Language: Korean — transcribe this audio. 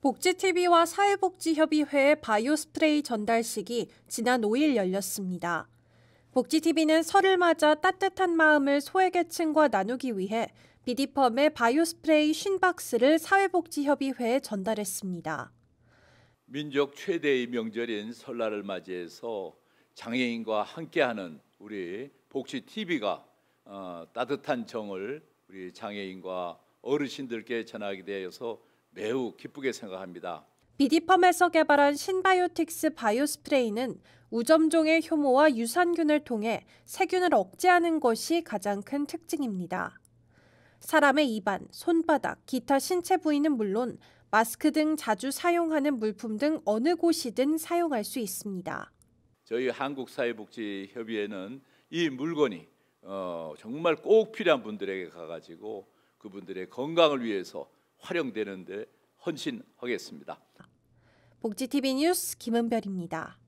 복지TV와 사회복지협의회의 바이오 스프레이 전달식이 지난 5일 열렸습니다. 복지TV는 설을 맞아 따뜻한 마음을 소외계층과 나누기 위해 비디펌의 바이오 스프레이 5박스를 사회복지협의회에 전달했습니다. 민족 최대의 명절인 설날을 맞이해서 장애인과 함께하는 우리 복지TV가 어, 따뜻한 정을 우리 장애인과 어르신들께 전하게 되어서 매우 기쁘게 생각합니다. 비디펌에서 개발한 신바이오틱스 바이오 스프레이는 우점종의 효모와 유산균을 통해 세균을 억제하는 것이 가장 큰 특징입니다. 사람의 입안, 손바닥, 기타 신체 부위는 물론 마스크 등 자주 사용하는 물품 등 어느 곳이든 사용할 수 있습니다. 저희 한국사회복지협의회는 이 물건이 어, 정말 꼭 필요한 분들에게 가가지고 그분들의 건강을 위해서 활용되는 데 헌신하겠습니다. 복지TV 뉴스 김은별입니다.